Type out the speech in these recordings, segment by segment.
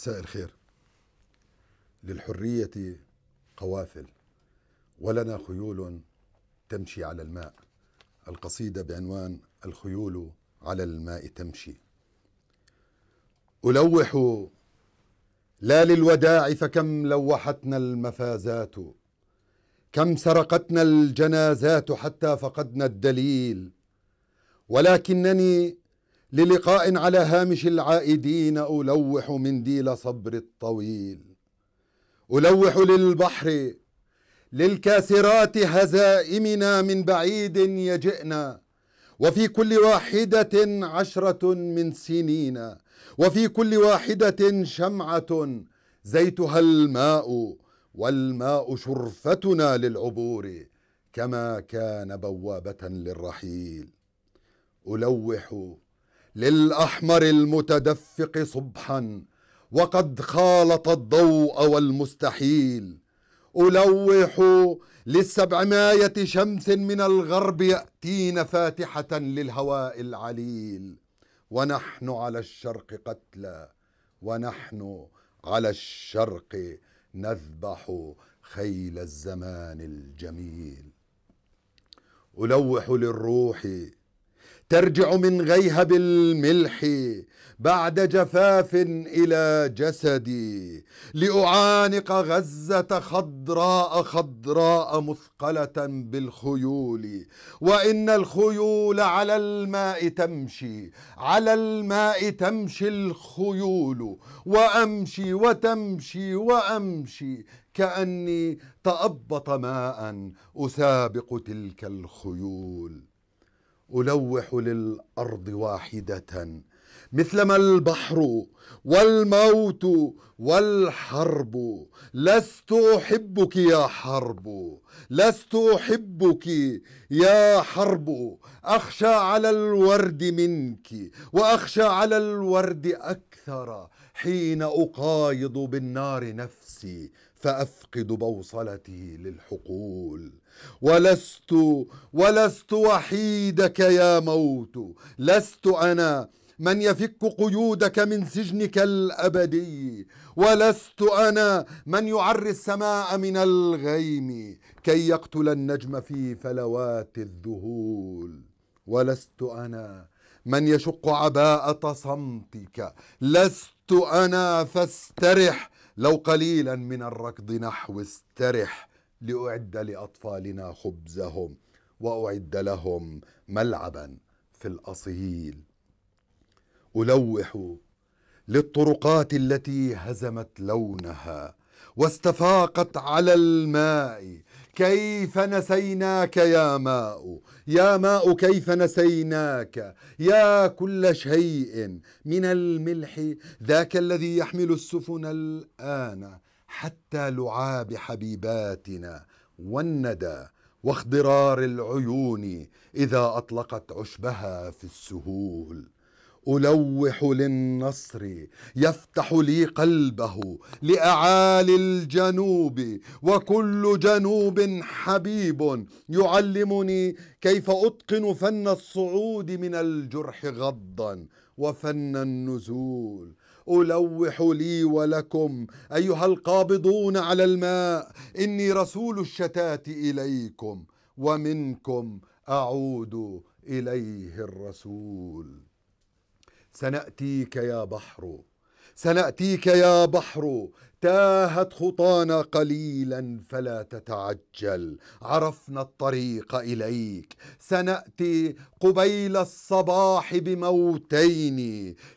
مساء الخير للحرية قوافل ولنا خيول تمشي على الماء القصيدة بعنوان الخيول على الماء تمشي ألوح لا للوداع فكم لوحتنا المفازات كم سرقتنا الجنازات حتى فقدنا الدليل ولكنني للقاء على هامش العائدين ألوح منديل صبر الطويل ألوح للبحر للكاسرات هزائمنا من بعيد يجئنا وفي كل واحدة عشرة من سنين وفي كل واحدة شمعة زيتها الماء والماء شرفتنا للعبور كما كان بوابة للرحيل ألوح للأحمر المتدفق صبحا وقد خالط الضوء والمستحيل ألوح للسبعماية شمس من الغرب يأتين فاتحة للهواء العليل ونحن على الشرق قتلى ونحن على الشرق نذبح خيل الزمان الجميل ألوح للروح ترجع من غيهب الملح بعد جفاف الى جسدي لاعانق غزه خضراء خضراء مثقله بالخيول وان الخيول على الماء تمشي على الماء تمشي الخيول وامشي وتمشي وامشي كاني تابط ماء اسابق تلك الخيول ألوح للأرض واحدة مثلما البحر والموت والحرب لست احبك يا حرب لست احبك يا حرب اخشى على الورد منك واخشى على الورد اكثر حين اقايض بالنار نفسي فافقد بوصلتي للحقول ولست ولست وحيدك يا موت لست انا من يفك قيودك من سجنك الابدي ولست انا من يعري السماء من الغيم كي يقتل النجم في فلوات الذهول ولست انا من يشق عباءه صمتك لست أنا فاسترح لو قليلا من الركض نحو استرح لأعد لأطفالنا خبزهم وأعد لهم ملعبا في الأصيل ألوح للطرقات التي هزمت لونها واستفاقت على الماء كيف نسيناك يا ماء يا ماء كيف نسيناك يا كل شيء من الملح ذاك الذي يحمل السفن الآن حتى لعاب حبيباتنا والندى واخضرار العيون إذا أطلقت عشبها في السهول ألوح للنصر يفتح لي قلبه لأعالي الجنوب وكل جنوب حبيب يعلمني كيف أتقن فن الصعود من الجرح غضا وفن النزول ألوح لي ولكم أيها القابضون على الماء إني رسول الشتات إليكم ومنكم أعود إليه الرسول سنأتيك يا بحر سنأتيك يا بحر تاهت خطانا قليلا فلا تتعجل عرفنا الطريق اليك سناتي قبيل الصباح بموتين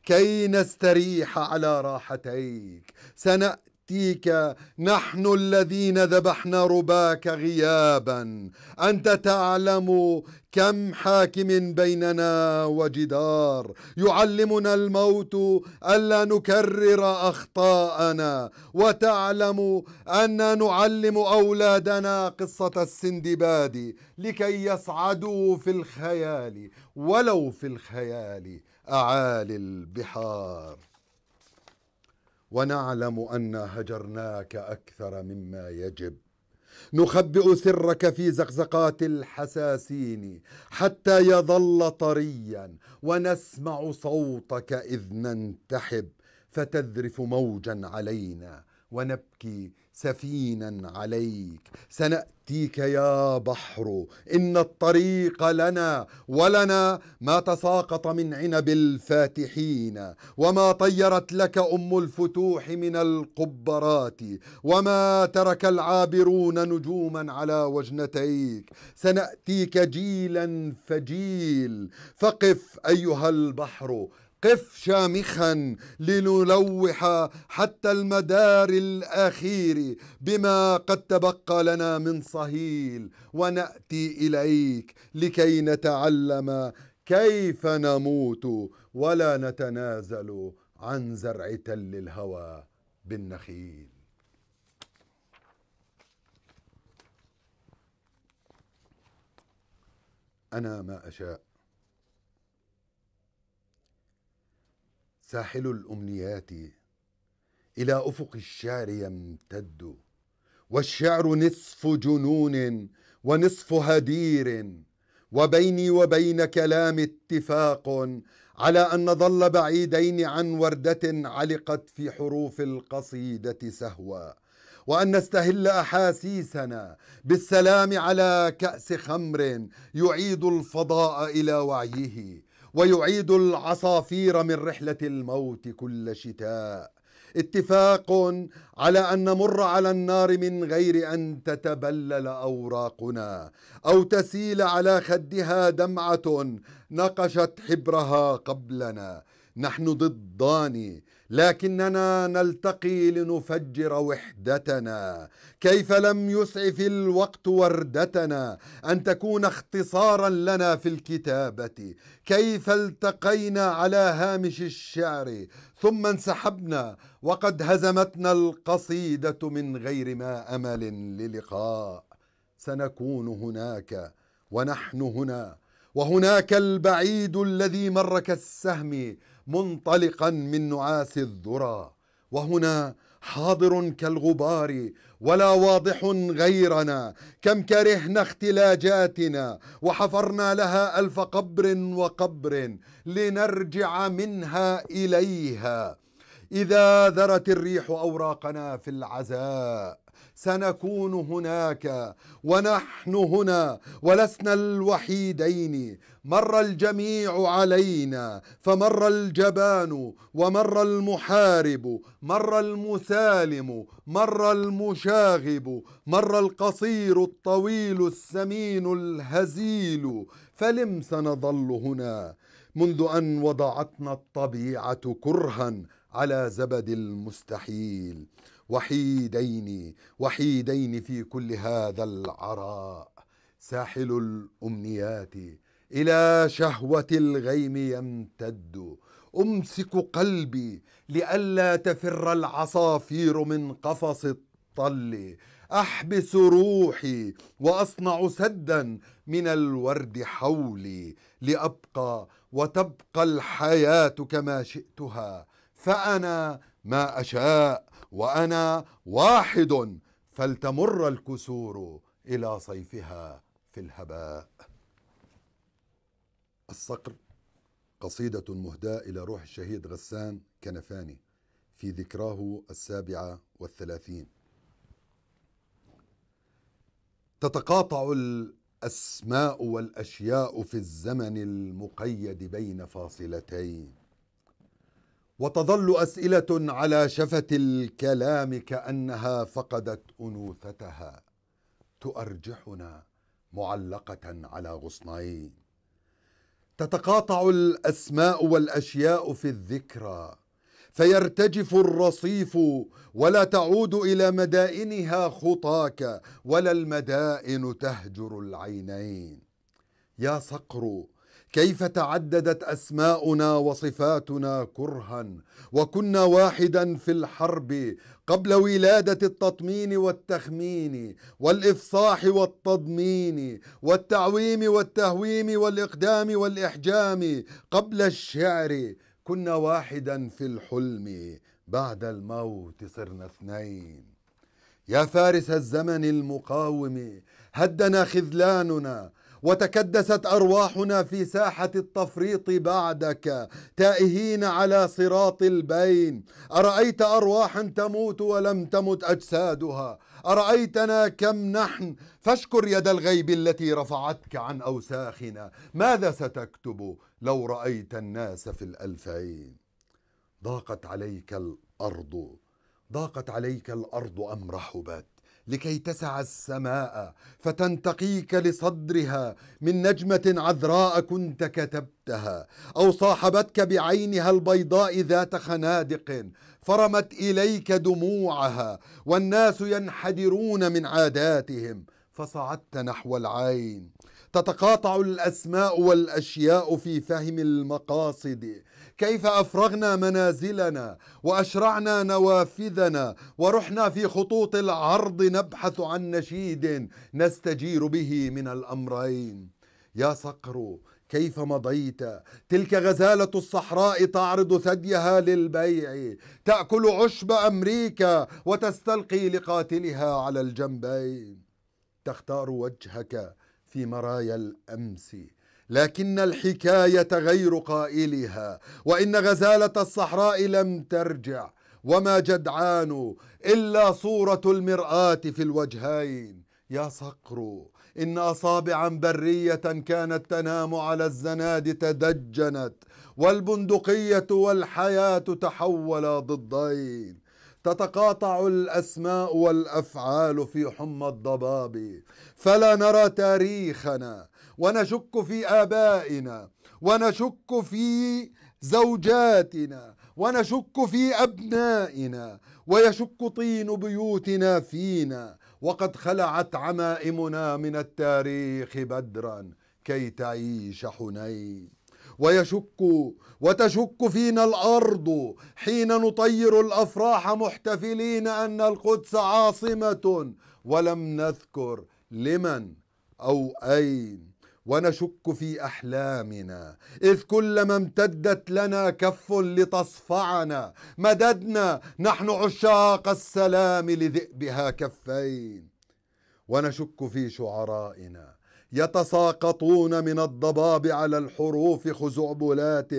كي نستريح على راحتيك سناتي يأتيك نحن الذين ذبحنا رباك غيابا أنت تعلم كم حاكم بيننا وجدار يعلمنا الموت ألا نكرر أخطاءنا وتعلم أن نعلم أولادنا قصة السندباد لكي يصعدوا في الخيال ولو في الخيال أعالي البحار ونعلم ان هجرناك اكثر مما يجب نخبئ سرك في زقزقات الحساسين حتى يظل طريا ونسمع صوتك اذ ننتحب فتذرف موجا علينا ونبكي سفينا عليك سناتيك يا بحر ان الطريق لنا ولنا ما تساقط من عنب الفاتحين وما طيرت لك ام الفتوح من القبرات وما ترك العابرون نجوما على وجنتيك سناتيك جيلا فجيل فقف ايها البحر قف شامخا لنلوح حتى المدار الاخير بما قد تبقى لنا من صهيل وناتي اليك لكي نتعلم كيف نموت ولا نتنازل عن زرع تل الهوى بالنخيل انا ما اشاء ساحل الامنيات الى افق الشعر يمتد والشعر نصف جنون ونصف هدير وبيني وبين كلام اتفاق على ان نظل بعيدين عن ورده علقت في حروف القصيده سهوا وان نستهل احاسيسنا بالسلام على كاس خمر يعيد الفضاء الى وعيه ويعيد العصافير من رحلة الموت كل شتاء اتفاق على ان نمر على النار من غير ان تتبلل اوراقنا او تسيل على خدها دمعه نقشت حبرها قبلنا نحن ضدان لكننا نلتقي لنفجر وحدتنا كيف لم يسعف الوقت وردتنا ان تكون اختصارا لنا في الكتابه كيف التقينا على هامش الشعر ثم انسحبنا وقد هزمتنا القصيده من غير ما امل للقاء سنكون هناك ونحن هنا وهناك البعيد الذي مر كالسهم منطلقا من نعاس الذرى وهنا حاضر كالغبار ولا واضح غيرنا كم كرهنا اختلاجاتنا وحفرنا لها الف قبر وقبر لنرجع منها اليها اذا ذرت الريح اوراقنا في العزاء سنكون هناك ونحن هنا ولسنا الوحيدين مر الجميع علينا فمر الجبان ومر المحارب مر المسالم مر المشاغب مر القصير الطويل السمين الهزيل فلم سنظل هنا منذ ان وضعتنا الطبيعه كرها على زبد المستحيل وحيدين وحيدين في كل هذا العراء ساحل الأمنيات إلى شهوة الغيم يمتد أمسك قلبي لئلا تفر العصافير من قفص الطل أحبس روحي وأصنع سدا من الورد حولي لأبقى وتبقى الحياة كما شئتها فأنا ما أشاء وأنا واحد فلتمر الكسور إلى صيفها في الهباء الصقر قصيدة مهداة إلى روح الشهيد غسان كنفاني في ذكراه السابعة والثلاثين تتقاطع الأسماء والأشياء في الزمن المقيد بين فاصلتين وتظل اسئله على شفه الكلام كانها فقدت انوثتها تؤرجحنا معلقه على غصنين تتقاطع الاسماء والاشياء في الذكرى فيرتجف الرصيف ولا تعود الى مدائنها خطاك ولا المدائن تهجر العينين يا صقر كيف تعددت اسماؤنا وصفاتنا كرها وكنا واحدا في الحرب قبل ولاده التطمين والتخمين والافصاح والتضمين والتعويم والتهويم والاقدام والاحجام قبل الشعر كنا واحدا في الحلم بعد الموت صرنا اثنين يا فارس الزمن المقاوم هدنا خذلاننا وتكدست أرواحنا في ساحة التفريط بعدك تائهين على صراط البين أرأيت أرواحا تموت ولم تمت أجسادها أرأيتنا كم نحن فاشكر يد الغيب التي رفعتك عن أوساخنا ماذا ستكتب لو رأيت الناس في الألفين ضاقت عليك الأرض ضاقت عليك الأرض أم رحبت لكي تسع السماء فتنتقيك لصدرها من نجمه عذراء كنت كتبتها او صاحبتك بعينها البيضاء ذات خنادق فرمت اليك دموعها والناس ينحدرون من عاداتهم فصعدت نحو العين تتقاطع الاسماء والاشياء في فهم المقاصد كيف افرغنا منازلنا واشرعنا نوافذنا ورحنا في خطوط العرض نبحث عن نشيد نستجير به من الامرين يا صقر كيف مضيت تلك غزالة الصحراء تعرض ثديها للبيع تأكل عشب أمريكا وتستلقي لقاتلها على الجنبين تختار وجهك في مرايا الامس لكن الحكايه غير قائلها وان غزاله الصحراء لم ترجع وما جدعان الا صوره المراه في الوجهين يا صقر ان اصابعا بريه كانت تنام على الزناد تدجنت والبندقيه والحياه تحولا ضدين تتقاطع الاسماء والافعال في حمى الضباب فلا نرى تاريخنا ونشك في ابائنا ونشك في زوجاتنا ونشك في ابنائنا ويشك طين بيوتنا فينا وقد خلعت عمائمنا من التاريخ بدرا كي تعيش حنين ويشك وتشك فينا الارض حين نطير الافراح محتفلين ان القدس عاصمه ولم نذكر لمن او اين ونشك في احلامنا اذ كلما امتدت لنا كف لتصفعنا مددنا نحن عشاق السلام لذئبها كفين ونشك في شعرائنا يتساقطون من الضباب على الحروف خزعبلات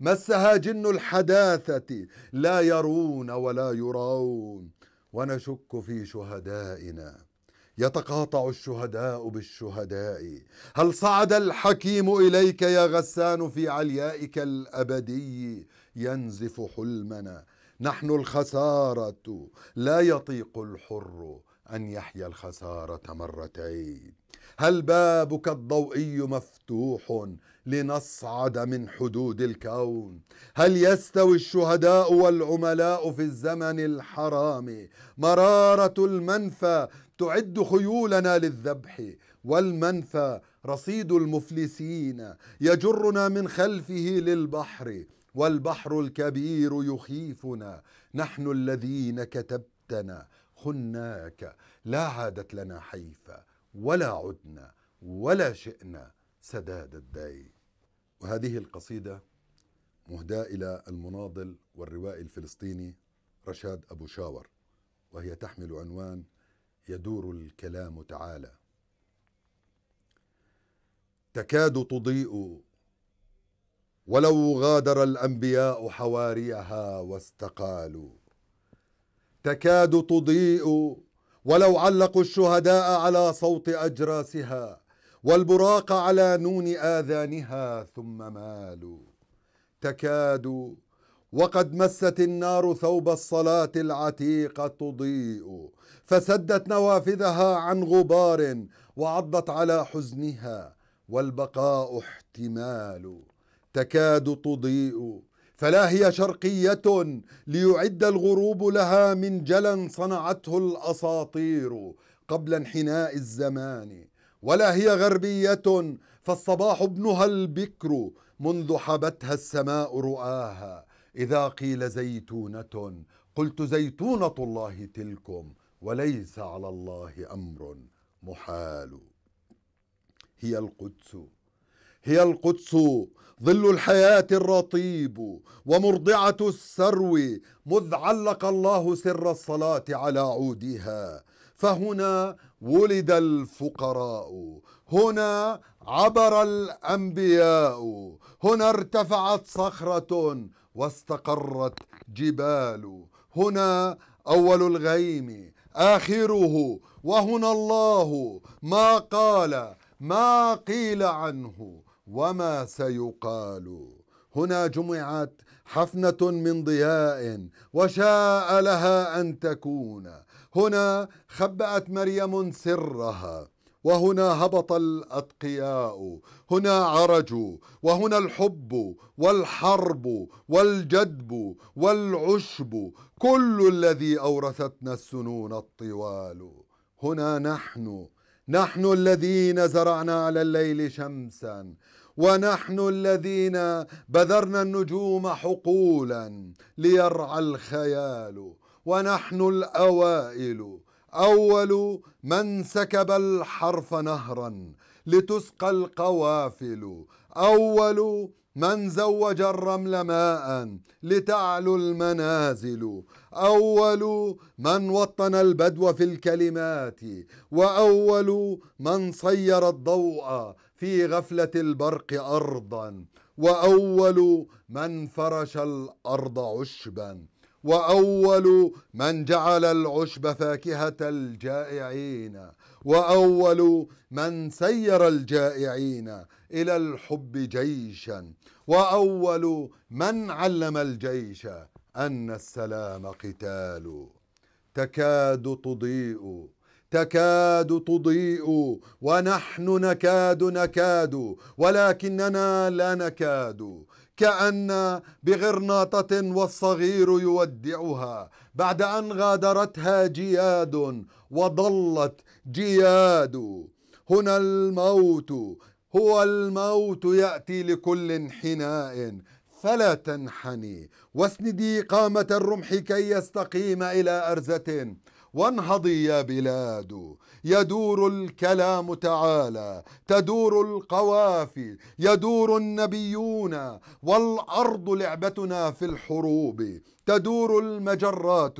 مسها جن الحداثة لا يرون ولا يرون ونشك في شهدائنا يتقاطع الشهداء بالشهداء هل صعد الحكيم إليك يا غسان في عليائك الأبدي ينزف حلمنا نحن الخسارة لا يطيق الحر أن يحيا الخسارة مرتين هل بابك الضوئي مفتوح لنصعد من حدود الكون هل يستوي الشهداء والعملاء في الزمن الحرام مراره المنفى تعد خيولنا للذبح والمنفى رصيد المفلسين يجرنا من خلفه للبحر والبحر الكبير يخيفنا نحن الذين كتبتنا خناك لا عادت لنا حيفا ولا عدنا ولا شئنا سداد الداي وهذه القصيدة مهداة إلى المناضل والروائي الفلسطيني رشاد أبو شاور وهي تحمل عنوان يدور الكلام تعالى تكاد تضيء ولو غادر الانبياء حواريها واستقالوا تكاد تضيء ولو علقوا الشهداء على صوت اجراسها والبراق على نون اذانها ثم مالوا تكاد وقد مست النار ثوب الصلاه العتيقة تضيء فسدت نوافذها عن غبار وعضت على حزنها والبقاء احتمال تكاد تضيء فلا هي شرقية ليعد الغروب لها من جلا صنعته الأساطير قبل انحناء الزمان ولا هي غربية فالصباح ابنها البكر منذ حبتها السماء رؤاها إذا قيل زيتونة قلت زيتونة الله تلكم وليس على الله أمر محال هي القدس هي القدس ظل الحياة الرطيب ومرضعة السرو مذ علق الله سر الصلاة على عودها فهنا ولد الفقراء هنا عبر الأنبياء هنا ارتفعت صخرة واستقرت جبال هنا أول الغيم آخره وهنا الله ما قال ما قيل عنه وما سيقال هنا جمعت حفنة من ضياء وشاء لها أن تكون هنا خبأت مريم سرها وهنا هبط الأتقياء هنا عرجوا وهنا الحب والحرب والجدب والعشب كل الذي أورثتنا السنون الطوال هنا نحن نحن الذين زرعنا على الليل شمسا ونحن الذين بذرنا النجوم حقولا ليرعى الخيال ونحن الاوائل اول من سكب الحرف نهرا لتسقى القوافل اول من زوج الرمل ماء لتعلو المنازل أول من وطن البدو في الكلمات وأول من صير الضوء في غفلة البرق أرضا وأول من فرش الأرض عشبا وأول من جعل العشب فاكهة الجائعين وأول من سير الجائعين إلى الحب جيشا وأول من علم الجيش أن السلام قتال تكاد تضيء تكاد تضيء ونحن نكاد نكاد ولكننا لا نكاد كأن بغرناطة والصغير يودعها بعد أن غادرتها جياد وضلت جياد هنا الموت هو الموت يأتي لكل حناء فلا تنحني واسندي قامة الرمح كي يستقيم إلى أرزة وانهضي يا بلاد يدور الكلام تعالى تدور القوافي يدور النبيون والارض لعبتنا في الحروب تدور المجرات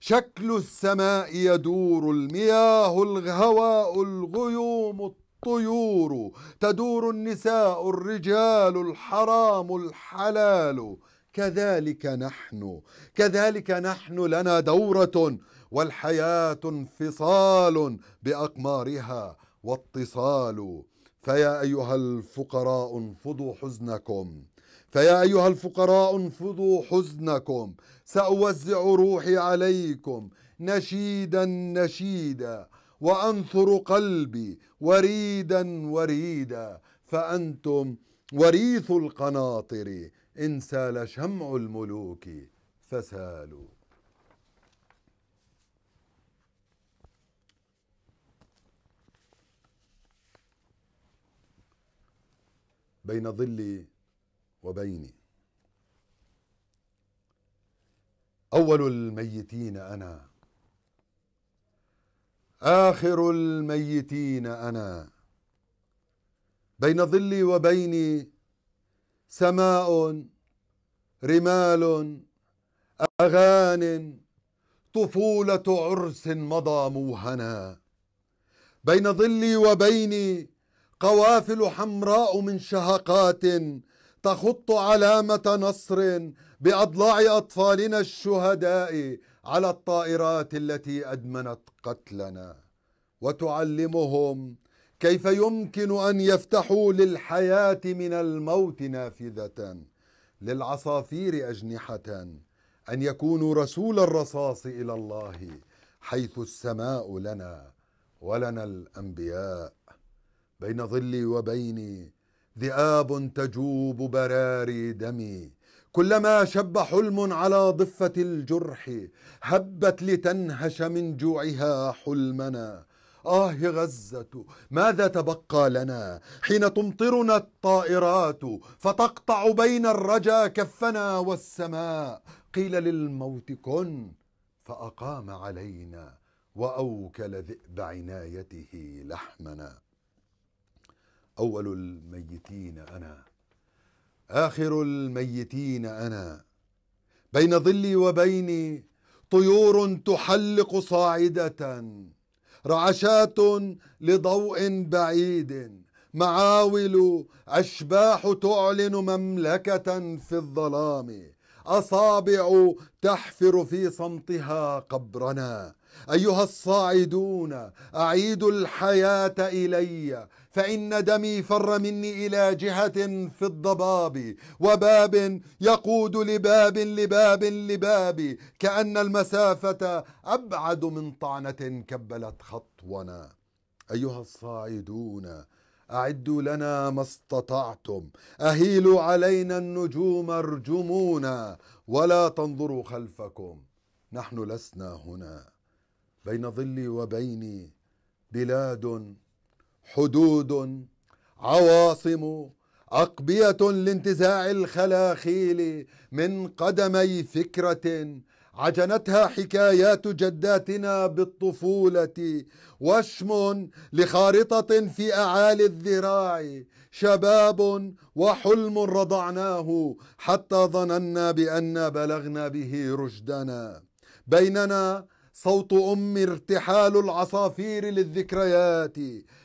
شكل السماء يدور المياه الهواء الغيوم الطيور تدور النساء الرجال الحرام الحلال كذلك نحن كذلك نحن لنا دوره والحياه انفصال باقمارها واتصال فيا ايها الفقراء انفضوا حزنكم فيا ايها الفقراء انفضوا حزنكم ساوزع روحي عليكم نشيدا نشيدا وأنثر قلبي وريدا وريدا فأنتم وريث القناطر إن سال شمع الملوك فسالوا بين ظلي وبيني أول الميتين أنا آخر الميتين أنا بين ظلي وبيني سماء رمال أغان طفولة عرس مضى موهنا بين ظلي وبيني قوافل حمراء من شهقات تخط علامة نصر بأضلاع أطفالنا الشهداء على الطائرات التي أدمنت قتلنا وتعلمهم كيف يمكن أن يفتحوا للحياة من الموت نافذة للعصافير أجنحة أن يكونوا رسول الرصاص إلى الله حيث السماء لنا ولنا الأنبياء بين ظلي وبيني ذئاب تجوب براري دمي كلما شب حلم على ضفة الجرح هبت لتنهش من جوعها حلمنا آه غزة ماذا تبقى لنا حين تمطرنا الطائرات فتقطع بين الرجا كفنا والسماء قيل للموت كن فأقام علينا وأوكل ذئب عنايته لحمنا أول الميتين أنا آخر الميتين أنا بين ظلي وبيني طيور تحلق صاعدة رعشات لضوء بعيد معاول أشباح تعلن مملكة في الظلام أصابع تحفر في صمتها قبرنا أيها الصاعدون أعيدوا الحياة إلي فإن دمي فر مني إلى جهة في الضباب وباب يقود لباب لباب لباب كأن المسافة أبعد من طعنة كبلت خطونا أيها الصاعدون أعدوا لنا ما استطعتم أهيلوا علينا النجوم ارجمونا ولا تنظروا خلفكم نحن لسنا هنا بين ظلي وبيني بلاد حدود عواصم أقبية لانتزاع الخلاخيل من قدمي فكرة عجنتها حكايات جداتنا بالطفولة وشم لخارطة في أعالي الذراع شباب وحلم رضعناه حتى ظننا بأن بلغنا به رشدنا بيننا صوت أم ارتحال العصافير للذكريات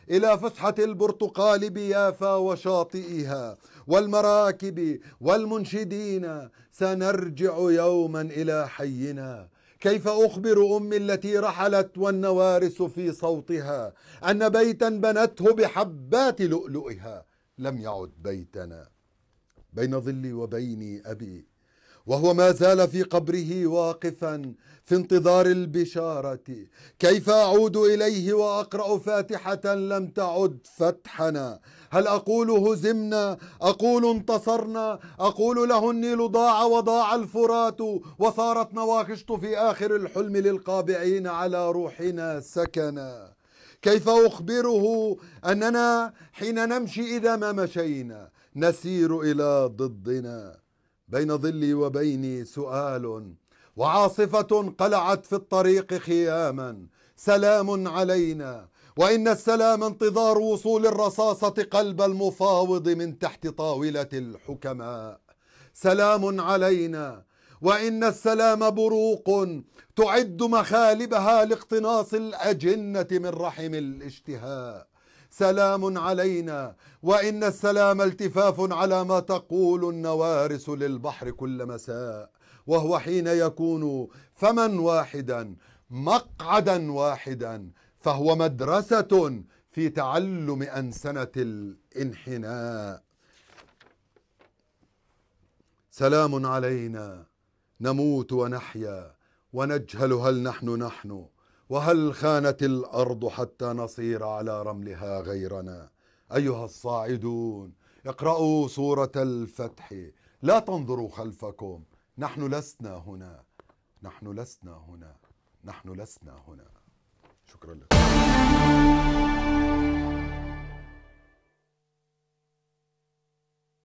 إلى فسحة البرتقال بيافا وشاطئها والمراكب والمنشدين سنرجع يوما إلى حينا كيف أخبر أمي التي رحلت والنوارس في صوتها أن بيتا بنته بحبات لؤلؤها لم يعد بيتنا بين ظلي وبيني أبي وهو ما زال في قبره واقفا في انتظار البشاره كيف اعود اليه واقرا فاتحه لم تعد فتحنا هل اقول هزمنا اقول انتصرنا اقول له النيل ضاع وضاع الفرات وصارت نواقشط في اخر الحلم للقابعين على روحنا سكنا كيف اخبره اننا حين نمشي اذا ما مشينا نسير الى ضدنا بين ظلي وبيني سؤال وعاصفة قلعت في الطريق خياما سلام علينا وإن السلام انتظار وصول الرصاصة قلب المفاوض من تحت طاولة الحكماء سلام علينا وإن السلام بروق تعد مخالبها لاقتناص الأجنة من رحم الاشتهاء سلام علينا وإن السلام التفاف على ما تقول النوارس للبحر كل مساء وهو حين يكون فما واحدا مقعدا واحدا فهو مدرسة في تعلم أنسنة الانحناء سلام علينا نموت ونحيا ونجهل هل نحن نحن وهل خانت الأرض حتى نصير على رملها غيرنا أيها الصاعدون اقرأوا سورة الفتح لا تنظروا خلفكم نحن لسنا هنا نحن لسنا هنا نحن لسنا هنا شكرا لكم